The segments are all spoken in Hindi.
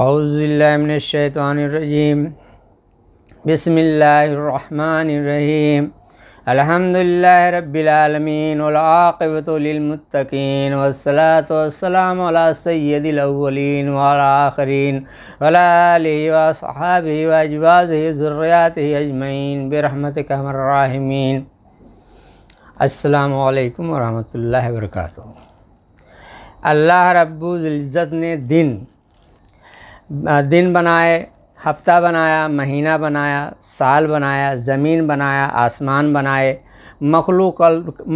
أعوذ بالله من الشيطان الرجيم بسم الله الرحمن الرحيم الحمد لله رب العالمين والعاقبة للمتقين والصلاة والسلام على سيد الأولين والآخرين وعلى آله وأصحابه وأجواده ذرياته أجمعين برحمتك أرحم الراحمين السلام عليكم ورحمة الله وبركاته الله رب العزت نے دن दिन बनाए हफ्ता बनाया महीना बनाया साल बनाया ज़मीन बनाया आसमान बनाए मखलूक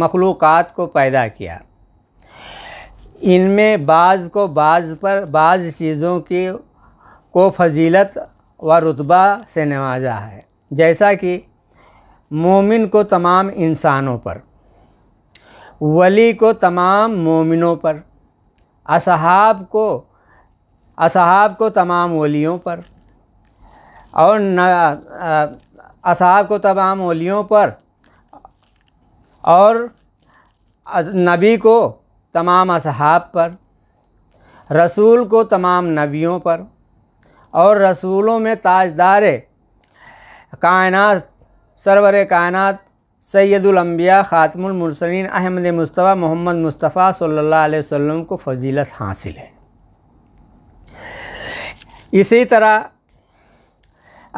मखलूक़ात को पैदा किया इनमें बाज़ को बाज़ पर बाज़ चीज़ों की को फजीलत व रुतबा से नवाजा है जैसा कि मोमिन को तमाम इंसानों पर वली को तमाम मोमिनों पर असहाब को असहाब को तमाम ओलियों पर और न असहाब को तमाम ओलियों पर और नबी को तमाम असहाब पर रसूल को तमाम नबियों पर और रसूलों में ताजदार कायनात सरवर कायनात सैदुलम्बिया ख़ातमुलमरसलिन अहमद मुस्तफ़ा मोहम्मद मुस्तफ़ा सल्लल्लाहु अलैहि वसल्लम को फजीलत हासिल है इसी तरह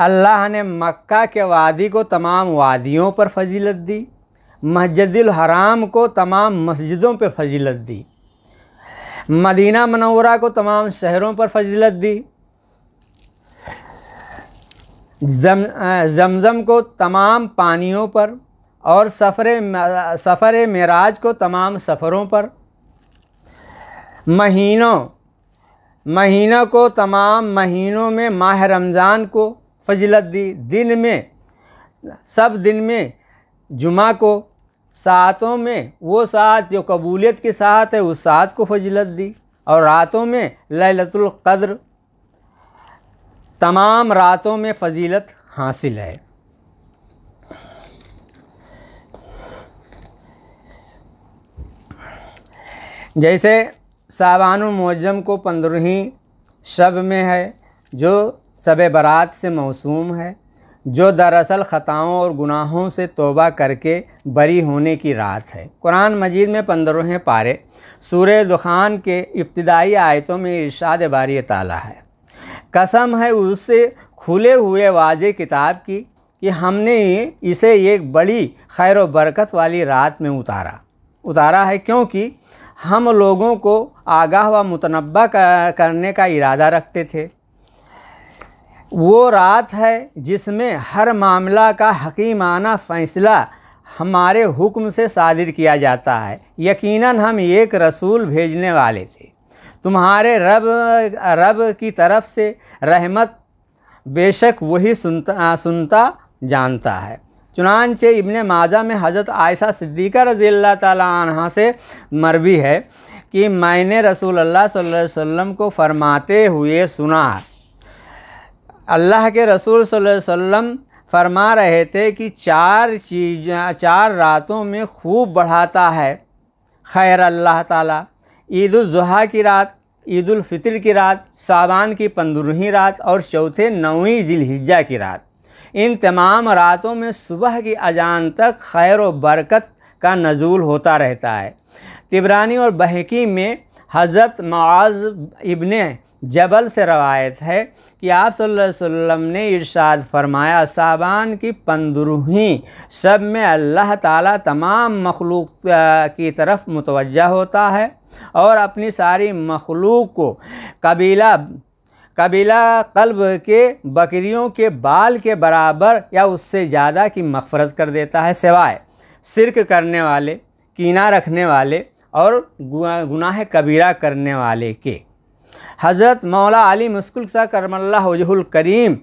अल्लाह ने मक्का के वादी को तमाम वादियों पर फजीलत दी मस्जिदुल हराम को तमाम मस्जिदों पर फजीलत दी मदीना मनौरा को तमाम शहरों पर फजीलत दी जम जमज़म को तमाम पानियों पर और सफ़र सफ़र मराज को तमाम सफ़रों पर महीनों महीना को तमाम महीनों में माह रमज़ान को फजलत दी दिन में सब दिन में जुमा को सातों में वो सात जो कबूलियत के साथ है उस सात को फजलत दी और रातों में ललतुल्कद्र तमाम रातों में फजीलत हासिल है जैसे सावान मौजम को पंद्रहवीं शब में है जो शब बरात से मौसूम है जो दरअसल ख़ताओं और गुनाहों से तोबा करके बरी होने की रात है कुरान मजीद में पंद्रहें पारे सूर्य दुखान के इब्तदाई आयतों में इरशाद बारी ताला है कसम है उससे खुले हुए वाज किताब की कि हमने इसे एक बड़ी खैर बरकत वाली रात में उतारा उतारा है क्योंकि हम लोगों को आगाह व मुतनबा करने का इरादा रखते थे वो रात है जिसमें हर मामला का हकीमाना फ़ैसला हमारे हुक्म से सादिर किया जाता है यकीनन हम एक रसूल भेजने वाले थे तुम्हारे रब रब की तरफ से रहमत बेशक वही सुनता सुनता जानता है चुनानच इबन माजा में हज़रत आयशा सिद्दीक़ा रज़ी अल्लाह तहा से मरवी है कि मैंने रसूल अल्लाह वसम को फरमाते हुए सुना अल्लाह के रसूल वसम फरमा रहे थे कि चार चीज चार रातों में खूब बढ़ाता है खैर अल्लाह ताला ईदाजी की रात ईदालफ़ितर की रात साबान की पंद्रहवीं रात और चौथे नौवीं जिलहिजा की रात इन तमाम रातों में सुबह की अजान तक खैर व बरकत का नज़ूल होता रहता है तिबरानी और बहकी में हज़रत माज इबन जबल से रवायत है कि आप वसल्लम ने इरशाद फरमाया साबान की पंद्रहवीं सब में अल्लाह ताला तमाम मखलूक की तरफ मुतवजह होता है और अपनी सारी मखलूक को कबीला कबीला कल्ब के बकरियों के बाल के बराबर या उससे ज़्यादा की मफ़रत कर देता है सिवाय सिरक करने वाले कीना रखने वाले और गुनाह कबीरा करने वाले के हज़रत मौला अली मुस्कुल सा करमल्ला हजहुल करीम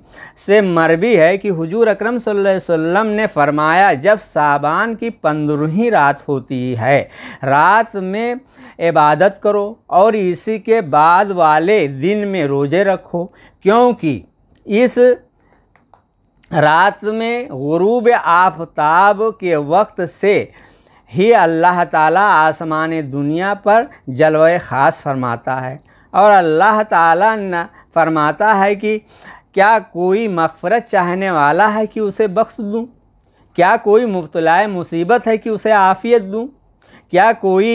से मरबी है कि हुजूर अकरम वसल्लम ने फरमाया जब साबान की पंद्रहवीं रात होती है रात में इबादत करो और इसी के बाद वाले दिन में रोज़े रखो क्योंकि इस रात में गरूब आफताब के वक्त से ही अल्लाह ताला आसमान दुनिया पर जलवे ख़ास फरमाता है और अल्लाह ताला फरमाता है कि क्या कोई मफ़रत चाहने वाला है कि उसे बख्श दूँ क्या कोई मुबतलाए मुसीबत है कि उसे आफ़ियत दूँ क्या कोई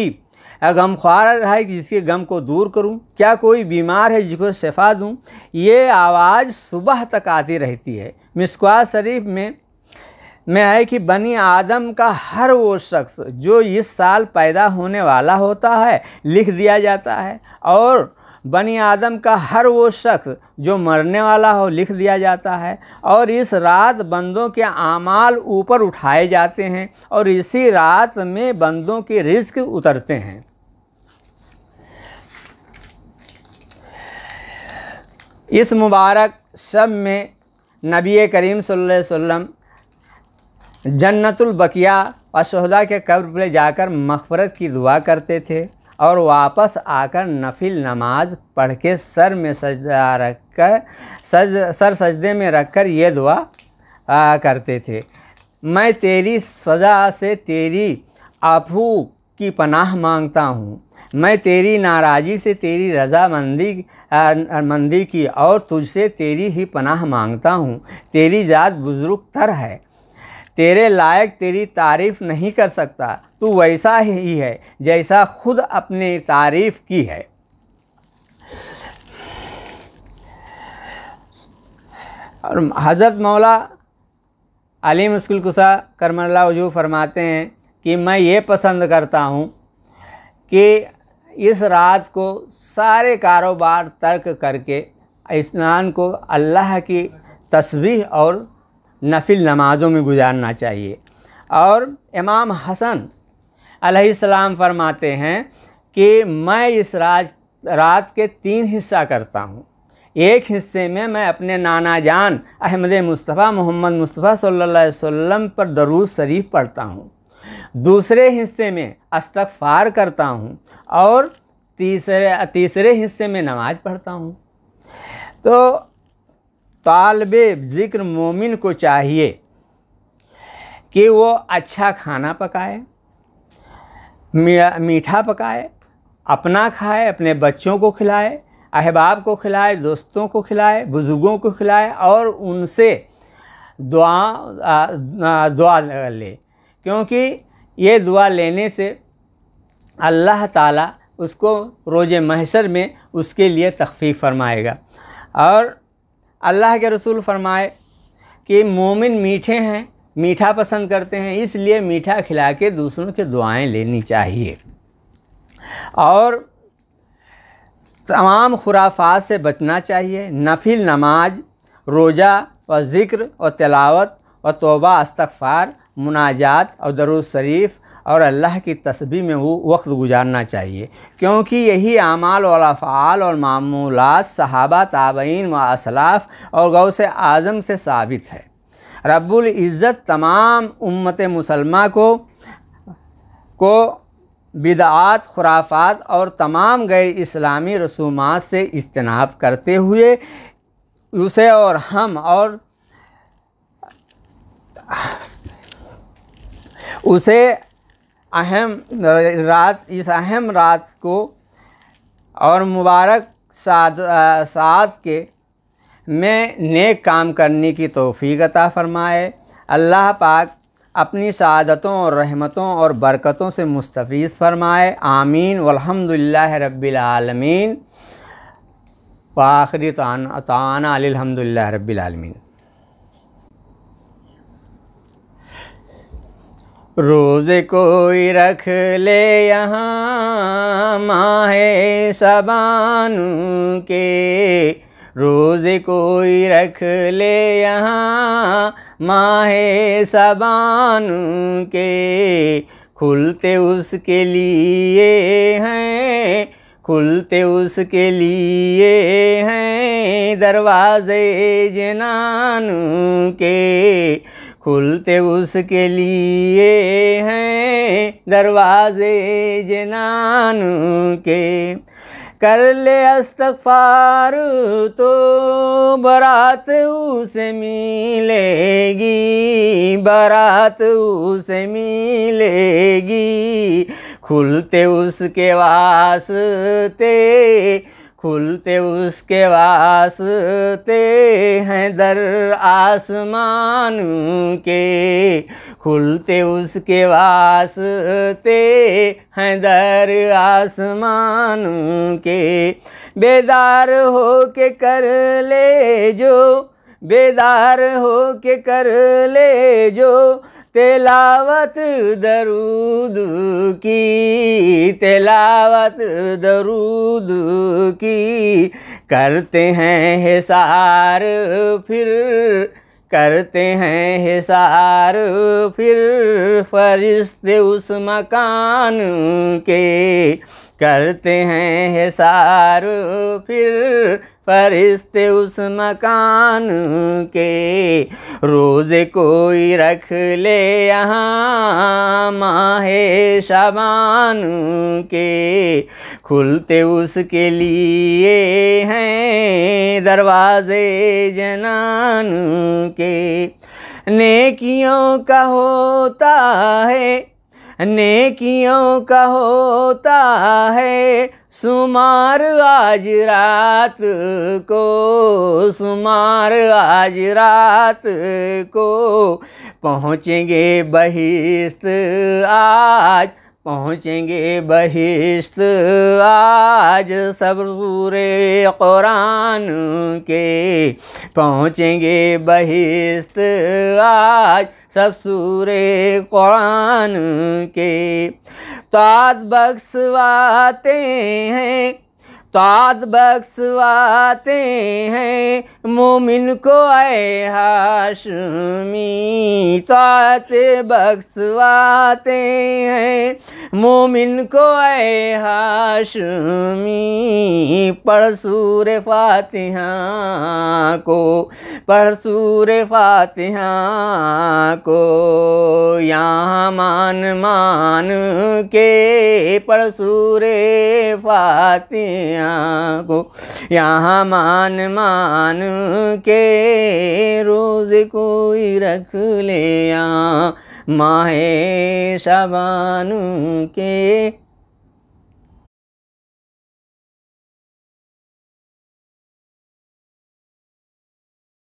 गम ख्वार है जिसके गम को दूर करूं क्या कोई बीमार है जिसको शफा दूं ये आवाज़ सुबह तक आती रहती है मिसवा शरीफ में में है कि बनी आदम का हर वो शख्स जो इस साल पैदा होने वाला होता है लिख दिया जाता है और बनी आदम का हर वो शख्स जो मरने वाला हो लिख दिया जाता है और इस रात बंदों के आमाल ऊपर उठाए जाते हैं और इसी रात में बंदों के रिस्क उतरते हैं इस मुबारक शब में नबी करीम सल्लल्लाहु अलैहि वसल्लम जन्नतुल बकिया और शहदा के कब्र पर जाकर मफफरत की दुआ करते थे और वापस आकर नफिल नमाज पढ़ के सर में सजदा रख कर सज सर सजदे में रख कर ये दुआ आ, करते थे मैं तेरी सज़ा से तेरी आफू की पनाह मांगता हूँ मैं तेरी नाराज़ी से तेरी रजामंदी मंदी की और तुझसे तेरी ही पनाह मांगता हूँ तेरी ज़ात बुज़ुर्ग तर है तेरे लायक तेरी तारीफ़ नहीं कर सकता तू वैसा ही है जैसा खुद अपने तारीफ़ की है और हज़रत मौला अली मुश्किल कुसा करमल्ला वजू फरमाते हैं कि मैं ये पसंद करता हूँ कि इस रात को सारे कारोबार तर्क करके स्नान को अल्लाह की तस्वीर और नफिल नमाज़ों में गुजारना चाहिए और इमाम हसन अलैहिस्सलाम फरमाते हैं कि मैं इस राज रात के तीन हिस्सा करता हूँ एक हिस्से में मैं अपने नाना जान अहमद मुस्तफ़ा मोहम्मद मुस्तफ़ा सल्लल्लाहु अलैहि वसल्लम पर दरूद शरीफ पढ़ता हूँ दूसरे हिस्से में अस्तगफार करता हूँ और तीसरे तीसरे हिस्से में नमाज़ पढ़ता हूँ तो तालब ज़िक्र मोमिन को चाहिए कि वो अच्छा खाना पकाए मीठा पकाए अपना खाए अपने बच्चों को खिलाए अहबाब को खिलाए दोस्तों को खिलाए बुज़ुर्गों को खिलाए और उनसे दुआ दुआ ले क्योंकि ये दुआ लेने से अल्लाह ताला उसको रोज़ महसर में उसके लिए तखफ़ी फरमाएगा और अल्लाह के रसूल फरमाए कि मोमिन मीठे हैं मीठा पसंद करते हैं इसलिए मीठा खिला के दूसरों के दुआएं लेनी चाहिए और तमाम खुराफात से बचना चाहिए नफिल नमाज रोज़ा और ज़िक्र और तलावत और तोबा अस्तफ़ार मुनाजात और दरुद शरीफ और अल्लाह की तस्बी में वो वक्त गुजारना चाहिए क्योंकि यही आमाल और अफ़ाल और मामूलत सहाबा ताबीन व असलाफ़ और गौ से आज़म से साबित है रब्बुल इज़्ज़त तमाम उम्मत मुसलमा को को बिदात खुराफात और तमाम गैर इस्लामी रसूमात से इजतनाब करते हुए उसे और हम और उसे अहम रात इस अहम रात को और मुबारक साद के में नेक काम करने की तोफ़ी अता फ़रमाए अल्लाह पाक अपनी शादतों और रहमतों और बरकतों से मुस्तफ़ फ़रमाए आमीन वलहमदिल्ला रबालमीन आखिरी तान अलहमदिल्ला रबालमीन रोज़ कोई रख ले यहाँ माहे शबान के रोज़ कोई रख ले यहाँ माहे शबान के खुलते उसके लिए हैं खुलते उसके लिए हैं दरवाज़े जनान के खुलते उसके लिए हैं दरवाजे जनान के कर ले अस्तफार तो बारात उसे मिलेगी बारात उसे मिलेगी खुलते उसके वास्ते खुलते उसके वास्ते हैं दर आसमान के खुलते उसके वास्ते हैं दर आसमान के बेदार हो के कर ले जो बेदार हो के कर ले जो तेलावत दरूद की तेलावत दरूद की करते हैं हिसार फिर करते हैं हिसार फिर फरिश्ते उस मकान के करते हैं हिसार फिर फरिश्ते उस मकान के रोज़ कोई रख ले यहाँ माहे शबान के खुलते उसके लिए हैं दरवाज़े जनान के नेकियों का होता है नेकियों का होता है सुमार आज रात को सुमार आज रात को पहुँचेंगे बहिस्त आज पहुँचेंगे बहिश्त आज सब सूरे कुरान के पहुँचेंगे बहिश्त आज सब सूरे कुरान के ताज बख्सवाते हैं ताज बख्सवाते हैं मोमिन को आए हाशमी तात बख्सवाते हैं मोमिन को आए हाशमी पढ़ सूर फातिहा को पढ़ सूर फातिहा को यहाँ मान मान के पढ़ सूर फातिहा दुनिया को यहाँ मान मान के रोज़ कोई रख ले माहे शबान के